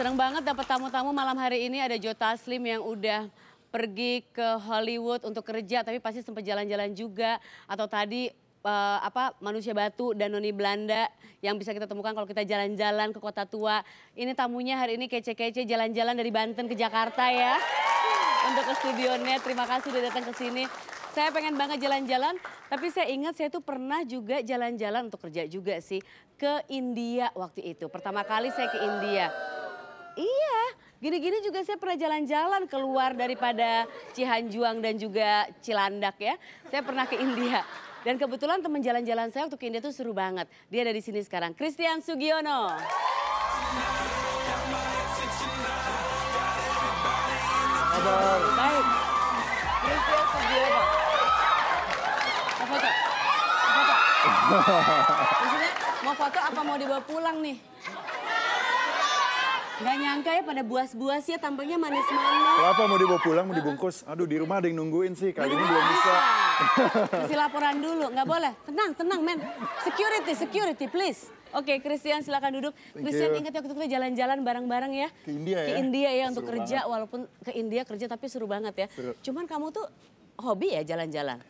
Senang banget dapat tamu-tamu malam hari ini ada Joe Taslim yang udah pergi ke Hollywood untuk kerja tapi pasti sempat jalan-jalan juga atau tadi uh, apa manusia batu dan noni Belanda yang bisa kita temukan kalau kita jalan-jalan ke kota tua. Ini tamunya hari ini kece-kece jalan-jalan dari Banten ke Jakarta ya. Untuk ke studionya terima kasih sudah datang ke sini. Saya pengen banget jalan-jalan, tapi saya ingat saya tuh pernah juga jalan-jalan untuk kerja juga sih ke India waktu itu. Pertama kali saya ke India. Iya, gini-gini juga saya pernah jalan-jalan keluar daripada Cihanjuang dan juga Cilandak ya. Saya pernah ke India. Dan kebetulan teman jalan-jalan saya waktu India tuh seru banget. Dia ada di sini sekarang, Christian Sugiono. Kabar. Baik. Christian Sugiono. Mau foto? Mau foto? Maksudnya mau foto apa mau dibawa pulang nih? Gak nyangka ya pada buas-buas ya tampaknya manis-manis. Kenapa mau dibawa pulang, mau dibungkus? Aduh di rumah ada yang nungguin sih, kali ini belum bisa. Kasih laporan dulu, nggak boleh. Tenang, tenang men. Security, security please. Oke, Christian silahkan duduk. Thank Christian ingat ya waktu kita jalan-jalan bareng-bareng ya. Ke India ya? Ke India ya untuk kerja, banget. walaupun ke India kerja tapi seru banget ya. Seru. Cuman kamu tuh hobi ya jalan-jalan?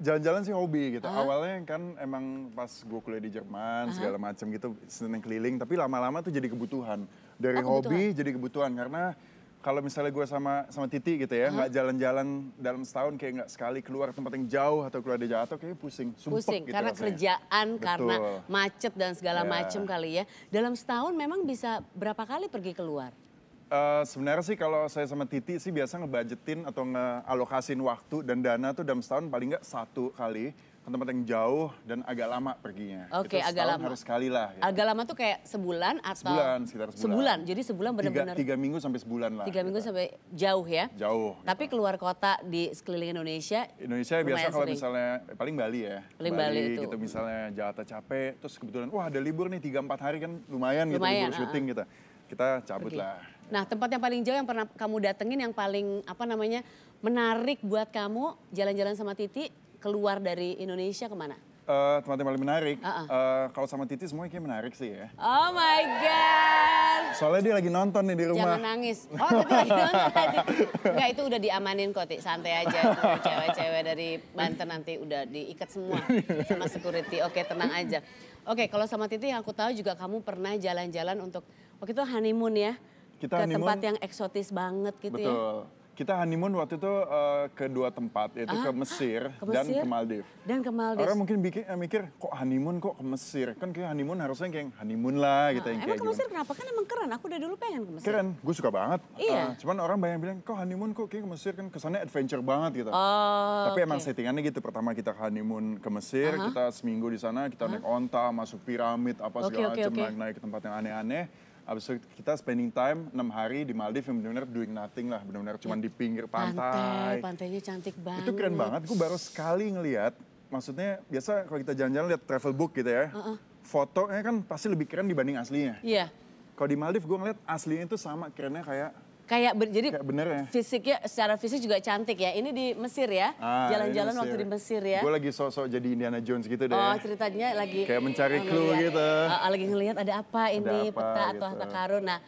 jalan-jalan sih hobi gitu. Huh? Awalnya kan emang pas gue kuliah di Jerman uh segala macam gitu seneng keliling. Tapi lama-lama tuh jadi kebutuhan. Dari oh, hobi kebutuhan. jadi kebutuhan karena kalau misalnya gue sama sama Titi gitu ya nggak huh? jalan-jalan dalam setahun kayak nggak sekali keluar tempat yang jauh atau keluar di Jakarta kayak pusing. Sumpuk pusing gitu karena rasanya. kerjaan Betul. karena macet dan segala yeah. macem kali ya. Dalam setahun memang bisa berapa kali pergi keluar? Uh, sebenarnya sih kalau saya sama Titi sih biasa ngebudgetin atau ngealokasin waktu dan dana tuh dalam setahun paling nggak satu kali ke tempat yang jauh dan agak lama perginya. Oke, okay, agak lama. Harus sekali lah. Gitu. Agak lama tuh kayak sebulan atau? Sebulan, sekitar sebulan. Sebulan, jadi sebulan benar-benar. Tiga, tiga minggu sampai sebulan lah. Tiga gitu. minggu sampai jauh ya? Jauh. Gitu. Tapi gitu. keluar kota di sekeliling Indonesia? Indonesia biasa kalau misalnya, paling Bali ya. Paling Bali, Bali itu. gitu misalnya Jakarta capek, terus kebetulan wah ada libur nih tiga empat hari kan lumayan, gitu, lumayan ah, ah. gitu libur uh -huh. syuting gitu kita cabut okay. lah. Nah tempat yang paling jauh yang pernah kamu datengin yang paling apa namanya menarik buat kamu jalan-jalan sama Titi keluar dari Indonesia kemana? Uh, tempat yang paling menarik, uh -uh. uh, kalau sama Titi semuanya kayak menarik sih ya. Oh my God. Soalnya dia lagi nonton nih di rumah. Jangan nangis. Oh, tapi lagi Enggak, itu udah diamanin kok, Santai aja. Cewek-cewek dari Banten nanti udah diikat semua sama security. Oke, tenang aja. Oke, kalau sama Titi yang aku tahu juga kamu pernah jalan-jalan untuk waktu itu honeymoon ya. Kita ke honeymoon, tempat yang eksotis banget gitu ya. Betul. ya kita honeymoon waktu itu uh, ke dua tempat yaitu ah, ke, ah, Mesir ke Mesir dan ke Maldives. Dan ke Maldives. Orang mungkin bikin, eh, mikir kok honeymoon kok ke Mesir? Kan kayak honeymoon harusnya kayak honeymoon lah ah, gitu ya yang kayak Emang ke gitu. Mesir gimana. kenapa? Kan emang keren. Aku udah dulu pengen ke Mesir. Keren, gue suka banget. Iya. Uh, cuman orang banyak bilang kok honeymoon kok kayak ke Mesir kan kesannya adventure banget gitu. Oh, Tapi okay. emang settingannya gitu. Pertama kita honeymoon ke Mesir, uh -huh. kita seminggu di sana, kita uh -huh. naik onta, masuk piramid apa segala okay, macam, okay. naik, naik ke tempat yang aneh-aneh Abis itu kita spending time 6 hari di Maldives yang benar-benar doing nothing lah, benar-benar cuma iya. di pinggir pantai. Pantai, pantainya cantik banget. Itu keren banget, gue baru sekali ngeliat, maksudnya biasa kalau kita jalan-jalan lihat travel book gitu ya, uh -uh. fotonya kan pasti lebih keren dibanding aslinya. Iya. Kalau di Maldives gue ngeliat aslinya itu sama kerennya kayak Kayak ber, jadi Kayak bener ya. fisiknya secara fisik juga cantik ya. Ini di Mesir ya. Ah, Jalan-jalan ah, waktu di Mesir ya. Gue lagi sosok jadi Indiana Jones gitu deh. Oh, ceritanya lagi kayak mencari oh, clue gitu. Uh, lagi ngelihat ada apa ini apa, peta gitu. atau harta gitu. karun. Nah,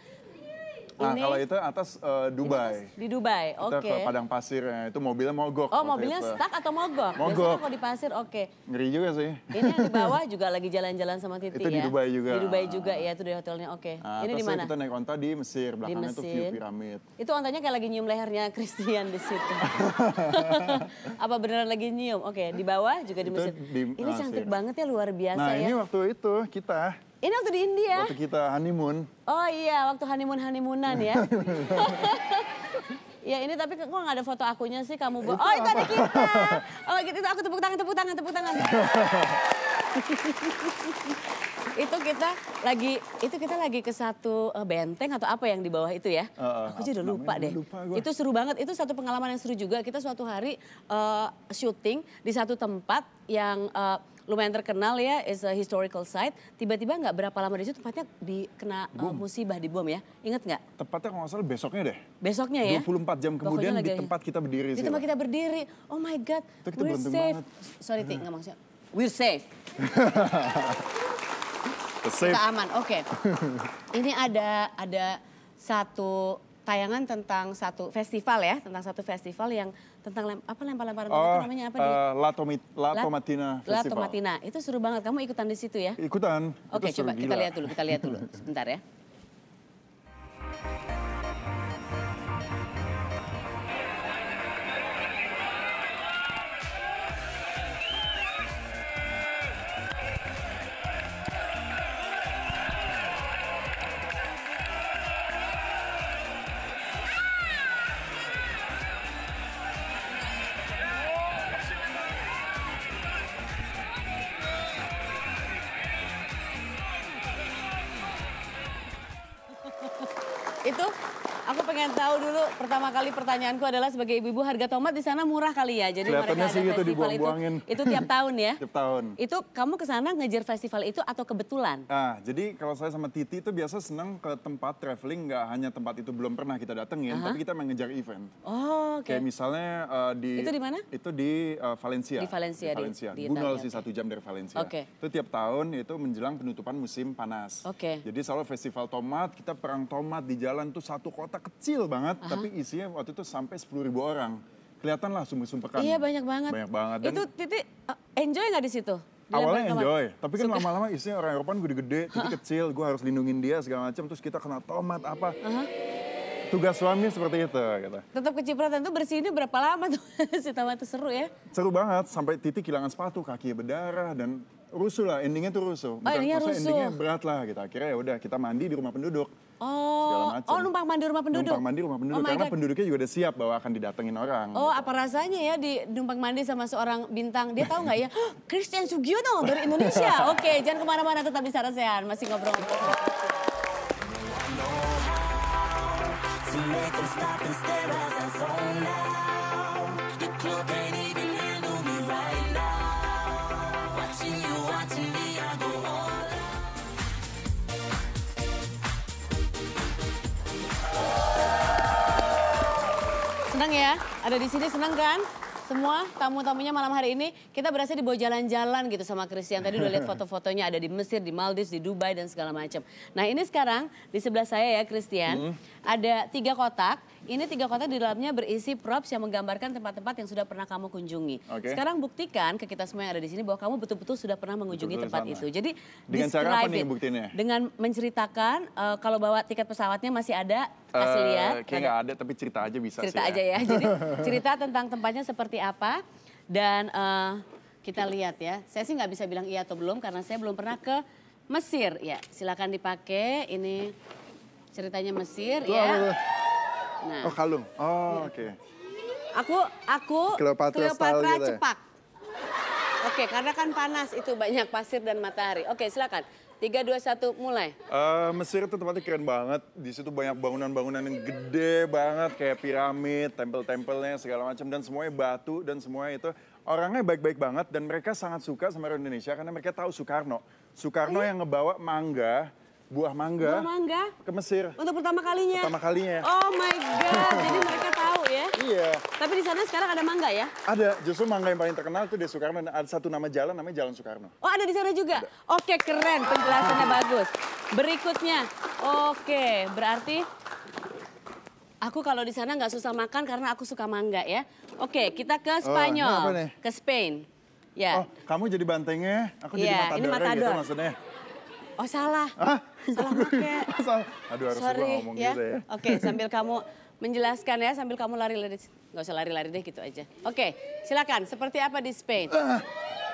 Nah, ini... kalau itu atas uh, Dubai. Di Dubai, oke. Okay. Kita ke padang pasirnya. Itu mobilnya mogok. Oh, mobilnya itu. stuck atau mogok? Mogok. Biasanya kalau di pasir, oke. Okay. Ngeri juga sih. Ini yang di bawah juga lagi jalan-jalan sama Titi ya. Itu di ya? Dubai juga. Di Dubai juga ya, itu di hotelnya, oke. Okay. Nah, ini di mana? kita naik onta di Mesir. Belakangnya di Mesir. tuh view piramid. Itu ontanya kayak lagi nyium lehernya Christian di situ. Apa beneran lagi nyium? Oke, okay. di bawah juga di Mesir. Di, ini cantik banget ya, luar biasa nah, ya. Nah, ini waktu itu kita ini waktu di India. Waktu kita honeymoon. Oh iya, waktu honeymoon honeymoonan ya. ya ini tapi kok nggak ada foto akunya sih kamu. buat. oh itu ada kita. Oh gitu aku tepuk tangan, tepuk tangan, tepuk tangan. itu kita lagi itu kita lagi ke satu eh, benteng atau apa yang di bawah itu ya. Uh, aku jadi lupa deh. Lupa itu seru banget. Itu satu pengalaman yang seru juga. Kita suatu hari uh, syuting di satu tempat yang uh, lumayan terkenal ya, is a historical site. Tiba-tiba nggak berapa lama di situ tempatnya dikena uh, musibah di bom ya. Ingat nggak? Tepatnya kalau nggak salah besoknya deh. Besoknya ya. 24 jam kemudian di tempat kita berdiri. Di tempat kita berdiri. Oh my god. Itu kita we're safe. Banget. Sorry, Ti, nggak maksudnya. We're safe. safe. Kita aman. Oke. Okay. Ini ada ada satu tayangan tentang satu festival ya, tentang satu festival yang tentang lem, apa lempar-lemparan oh, itu ah, namanya apa uh, eh, La, Tomit, La, La Tomatina Festival. La Tomatina. Itu seru banget. Kamu ikutan di situ ya? Ikutan. Oke, okay, coba gila. kita lihat dulu, kita lihat dulu sebentar ya. pengen tahu dulu pertama kali pertanyaanku adalah sebagai ibu-ibu harga tomat di sana murah kali ya. Jadi Kelihatannya mereka ada sih gitu itu dibuang-buangin. Itu, itu tiap tahun ya? tiap tahun. Itu kamu ke sana ngejar festival itu atau kebetulan? ah jadi kalau saya sama Titi itu biasa senang ke tempat traveling nggak hanya tempat itu belum pernah kita datengin, uh tapi kita mengejar event. Oh, oke. Okay. Kayak misalnya uh, di Itu di mana? Itu di uh, eh, Valencia. Di Valencia. Di Valencia. Di, di sih satu jam dari Valencia. Oke. Okay. Itu tiap tahun itu menjelang penutupan musim panas. Oke. Okay. Jadi selalu festival tomat, kita perang tomat di jalan tuh satu kota ke kecil banget, Aha. tapi isinya waktu itu sampai sepuluh ribu orang. Kelihatan lah sumber-sumber kan. Iya banyak banget. Banyak banget. Dan itu titik eh, enjoy nggak di situ? Awalnya enjoy, tapi kan lama-lama isinya orang Eropa kan gede-gede, titik kecil, gue harus lindungin dia segala macam, terus kita kena tomat apa. Aha. Tugas suami seperti itu. Gitu. Tetap kecipratan tuh ini berapa lama tuh si tomat itu seru ya? Seru banget, sampai titik kehilangan sepatu, kaki berdarah, dan rusuh lah endingnya tuh rusuh. Bukan oh, rusuh. Endingnya berat lah gitu. Akhirnya ya udah kita mandi di rumah penduduk. Oh, oh numpang mandi rumah penduduk. Numpang mandi rumah penduduk oh karena God. penduduknya juga udah siap bahwa akan didatengin orang. Oh, gitu. apa rasanya ya di numpang mandi sama seorang bintang? Dia tahu nggak ya? Christian Sugiono dari Indonesia. Oke, okay, jangan kemana-mana tetap di Sarasehan masih ngobrol-ngobrol. stop and stare as I zone out. The ya. Ada di sini senang kan? semua tamu-tamunya malam hari ini. Kita berasa dibawa jalan-jalan gitu sama Christian. Tadi udah lihat foto-fotonya ada di Mesir, di Maldives, di Dubai dan segala macam. Nah ini sekarang di sebelah saya ya Christian. Hmm. Ada tiga kotak. Ini tiga kotak di dalamnya berisi props yang menggambarkan tempat-tempat yang sudah pernah kamu kunjungi. Okay. Sekarang buktikan ke kita semua yang ada di sini bahwa kamu betul-betul sudah pernah mengunjungi Betul tempat sama. itu. Jadi dengan cara apa nih buktinya? Dengan menceritakan uh, kalau bawa tiket pesawatnya masih ada, kasih uh, lihat. Kayak nggak ada tapi cerita aja bisa cerita sih. Ya. aja ya. ya. Jadi cerita tentang tempatnya seperti seperti apa dan uh, kita lihat ya. Saya sih nggak bisa bilang iya atau belum karena saya belum pernah ke Mesir. Ya, silakan dipakai. Ini ceritanya Mesir oh, ya. Nah. Oh kalung. Oh ya. oke. Okay. Aku aku Cleopatra, Cleopatra gitu ya? cepak. ya? Oke, okay, karena kan panas itu banyak pasir dan matahari. Oke, okay, silakan. Tiga, dua, satu, mulai. Uh, Mesir itu tempatnya keren banget. Di situ banyak bangunan-bangunan yang gede banget, kayak piramid, tempel-tempelnya segala macam dan semuanya batu dan semuanya itu orangnya baik-baik banget dan mereka sangat suka sama orang Indonesia karena mereka tahu Soekarno. Soekarno oh, iya? yang ngebawa mangga buah mangga, buah mangga ke Mesir untuk pertama kalinya. Pertama kalinya. Oh my god, jadi mereka ya. Iya. Tapi di sana sekarang ada mangga ya? Ada, justru mangga yang paling terkenal itu di Soekarno. Ada satu nama jalan namanya Jalan Soekarno. Oh ada di sana juga? Ada. Oke keren, penjelasannya bagus. Berikutnya, oke berarti Aku kalau di sana nggak susah makan karena aku suka mangga ya. Oke, kita ke oh, Spanyol, oh, ke Spain. Ya. Oh, kamu jadi bantengnya, aku ya, jadi matador gitu maksudnya. Oh salah, Hah? salah pakai. Aduh harus Sorry, gue ngomong ya? gitu ya. Oke, sambil kamu menjelaskan ya sambil kamu lari-lari. Gak usah lari-lari deh gitu aja. Oke, silakan. Seperti apa di Spain? Uh,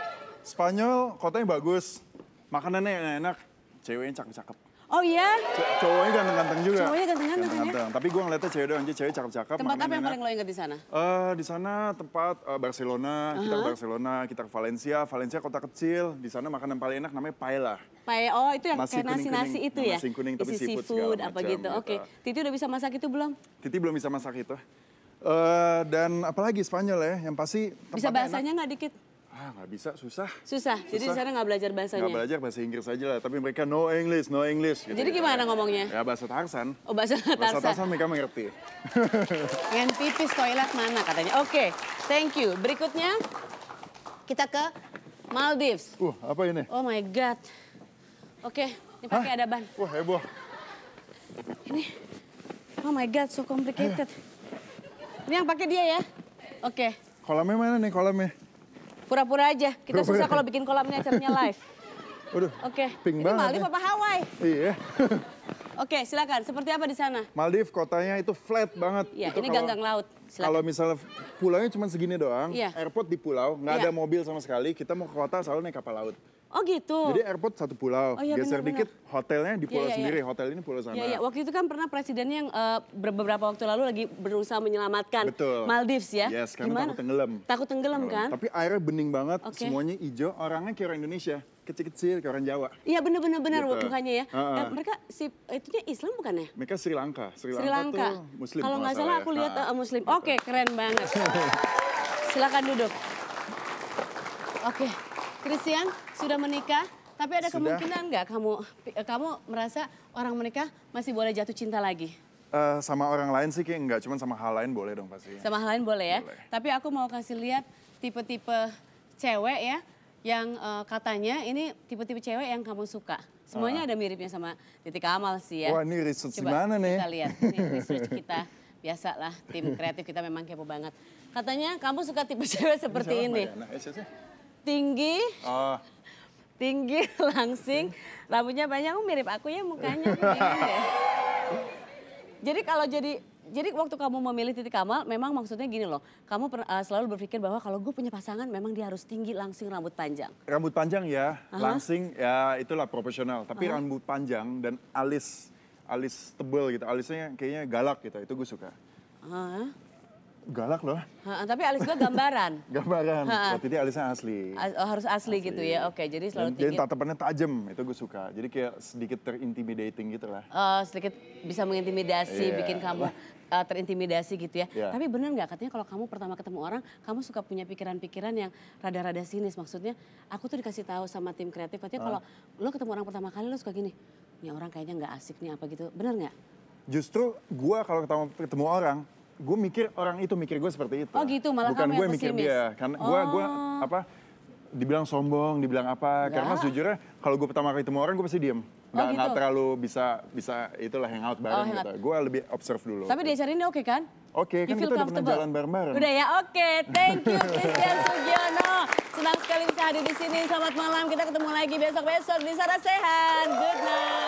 Spanyol kotanya bagus. Makanannya enak-enak. Ceweknya cakep-cakep. Oh iya? cowoknya ganteng-ganteng juga. Cowoknya ganteng-ganteng ganteng. Tapi gue ngeliatnya cewek doang, cewek cakep-cakep. Tempat apa yang paling lo inget di sana? Uh, di sana tempat uh, Barcelona, uh -huh. kita ke uh-huh. Barcelona, kita ke Valencia. Valencia kota kecil, di sana makanan paling enak namanya paella. Paella, oh itu yang nasi kayak nasi-nasi itu ya? Nasi kuning tapi Isi seafood, seafood apa macam, gitu. gitu. Oke, okay. Eh. Titi udah bisa masak itu belum? Titi belum bisa masak itu. Uh, dan apalagi Spanyol ya, yang pasti Bisa bahasanya nggak dikit? ah nggak bisa susah susah, susah. jadi di sana nggak belajar bahasanya nggak belajar bahasa Inggris aja lah tapi mereka no English no English gitu. jadi gitu. gimana ngomongnya ya bahasa Tarsan oh bahasa Tarsan bahasa Tarsan mereka mengerti yang tipis toilet mana katanya oke okay, thank you berikutnya kita ke Maldives uh apa ini oh my god oke okay, ini pakai ada ban wah heboh ini oh my god so complicated Ayo. Eh. ini yang pakai dia ya oke okay. kolamnya mana nih kolamnya Pura-pura aja. Kita Pura -pura. susah kalau bikin kolamnya acaranya live. Waduh, Oke. Okay. Pink Ini Maldives ya. apa Hawaii? Iya. Oke, okay, silakan. Seperti apa di sana? Maldives kotanya itu flat banget. Iya, ini kalau, ganggang laut. Kalau misalnya pulaunya cuma segini doang, ya. airport di pulau, nggak iya. ada mobil sama sekali, kita mau ke kota selalu naik kapal laut. Oh gitu. Jadi airport satu pulau, oh, iya, geser bener, dikit hotelnya di pulau yeah, iya, iya. sendiri, yeah. hotel ini pulau iya, sana. Iya, yeah, waktu itu kan pernah presidennya yang uh, beberapa waktu lalu lagi berusaha menyelamatkan Betul. Maldives ya. Yes, karena Gimana? takut tenggelam. Takut tenggelam, oh, kan? Tapi airnya bening banget, okay. semuanya hijau, orangnya kayak orang Indonesia kecil-kecil kayak orang Jawa. Iya benar benar benar gitu. ya. Uh, uh. mereka si itunya Islam bukan ya? Mereka Sri Lanka. Sri Lanka, Sri Lanka. tuh Muslim. Kalau nggak salah aku ya. lihat uh, Muslim. Oke okay, keren banget. Silakan duduk. Oke. Okay. Christian sudah menikah, tapi ada sudah. kemungkinan nggak kamu kamu merasa orang menikah masih boleh jatuh cinta lagi? Uh, sama orang lain sih kayak enggak, cuman sama hal lain boleh dong pasti. Sama hal lain boleh ya. Boleh. Tapi aku mau kasih lihat tipe-tipe cewek ya yang uh, katanya ini tipe-tipe cewek yang kamu suka. Semuanya uh. ada miripnya sama Titik Amal sih ya. Wah, ini research Coba mana nih? Kita lihat ini research kita. Biasalah tim kreatif kita memang kepo banget. Katanya kamu suka tipe cewek seperti ini. Eh, tinggi, oh. tinggi, langsing, rambutnya panjang, oh, mirip aku ya mukanya. Jadi kalau jadi jadi waktu kamu memilih titik kamal, memang maksudnya gini loh. Kamu per, uh, selalu berpikir bahwa kalau gue punya pasangan, memang dia harus tinggi, langsing, rambut panjang. Rambut panjang ya, Aha. langsing ya itulah profesional. Tapi Aha. rambut panjang dan alis, alis tebel gitu, alisnya kayaknya galak gitu. Itu gue suka. Aha galak loh. Ha, tapi alis gue gambaran. gambaran. Oh, jadi alisnya asli. As oh, harus asli, gitu asli gitu ya. Oke, jadi selalu tinggi. Jadi tatapannya tajam, itu gue suka. Jadi kayak sedikit terintimidating gitu lah. Oh, sedikit bisa mengintimidasi, yeah. bikin kamu uh, terintimidasi gitu ya. Yeah. Tapi benar nggak katanya kalau kamu pertama ketemu orang, kamu suka punya pikiran-pikiran yang rada-rada sinis. Maksudnya, aku tuh dikasih tahu sama tim kreatif, katanya kalau lo ketemu orang pertama kali lo suka gini, ini orang kayaknya nggak asik nih apa gitu. Benar nggak? Justru gue kalau ketemu orang, gue mikir orang itu mikir gue seperti itu. Oh gitu, malah Bukan gue mikir dia, karena gue oh. gue apa dibilang sombong, dibilang apa. Enggak. Ya. Karena sejujurnya kalau gue pertama kali ketemu orang gue pasti diem. Oh, gak, gitu. gak terlalu bisa bisa itulah hangout bareng oh, gitu. Gue lebih observe dulu. Tapi dia ini oke okay, kan? Oke, okay, kan kita udah pernah jalan bareng-bareng. Udah ya, oke. Okay. Thank you Christian Sugiono. Senang sekali bisa hadir di sini. Selamat malam, kita ketemu lagi besok-besok di sarasehan. Good night.